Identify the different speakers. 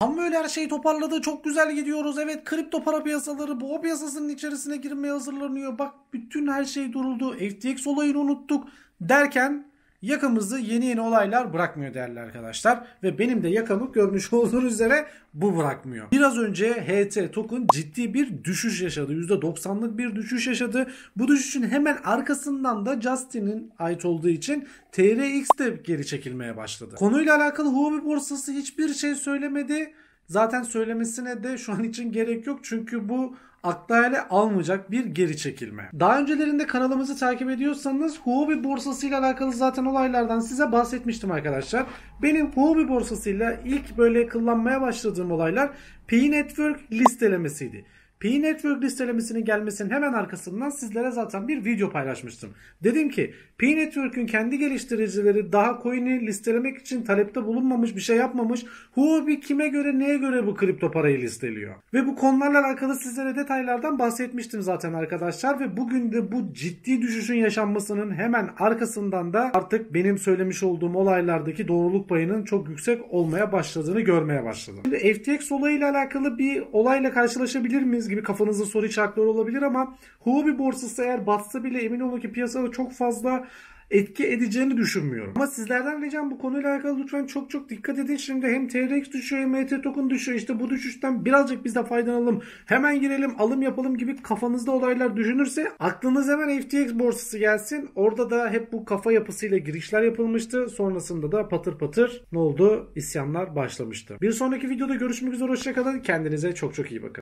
Speaker 1: Tam böyle her şeyi toparladı. Çok güzel gidiyoruz. Evet kripto para piyasaları bu piyasasının içerisine girmeye hazırlanıyor. Bak bütün her şey duruldu. FTX olayını unuttuk derken yakamızı yeni yeni olaylar bırakmıyor değerli arkadaşlar. Ve benim de yakamı görmüş olduğunuz üzere bu bırakmıyor. Biraz önce HT token ciddi bir düşüş yaşadı. %90'lık bir düşüş yaşadı. Bu düşüşün hemen arkasından da Justin'in ait olduğu için TRX de geri çekilmeye başladı. Konuyla alakalı Huobi borsası hiçbir şey söylemedi. Zaten söylemesine de şu an için gerek yok çünkü bu akla ele almayacak bir geri çekilme. Daha öncelerinde kanalımızı takip ediyorsanız Huobi borsası ile alakalı zaten olaylardan size bahsetmiştim arkadaşlar. Benim Huobi borsasıyla ilk böyle kullanmaya başladığım olaylar P e Network listelemesiydi. Pi Network listelemesinin gelmesinin hemen arkasından sizlere zaten bir video paylaşmıştım. Dedim ki Pi Network'ün kendi geliştiricileri daha coin'i listelemek için talepte bulunmamış bir şey yapmamış. Huobi kime göre neye göre bu kripto parayı listeliyor? Ve bu konularla alakalı sizlere detaylardan bahsetmiştim zaten arkadaşlar. Ve bugün de bu ciddi düşüşün yaşanmasının hemen arkasından da artık benim söylemiş olduğum olaylardaki doğruluk payının çok yüksek olmaya başladığını görmeye başladım. Şimdi FTX olayıyla alakalı bir olayla karşılaşabilir miyiz? dediğimiz gibi kafanızda soru işaretleri olabilir ama Huobi borsası eğer batsa bile emin olun ki piyasada çok fazla etki edeceğini düşünmüyorum. Ama sizlerden ricam bu konuyla alakalı lütfen çok çok dikkat edin. Şimdi hem TRX düşüyor hem ET token düşüyor. İşte bu düşüşten birazcık biz de faydalanalım. Hemen girelim alım yapalım gibi kafanızda olaylar düşünürse aklınız hemen FTX borsası gelsin. Orada da hep bu kafa yapısıyla girişler yapılmıştı. Sonrasında da patır patır ne oldu? İsyanlar başlamıştı. Bir sonraki videoda görüşmek üzere. Hoşçakalın. Kendinize çok çok iyi bakın.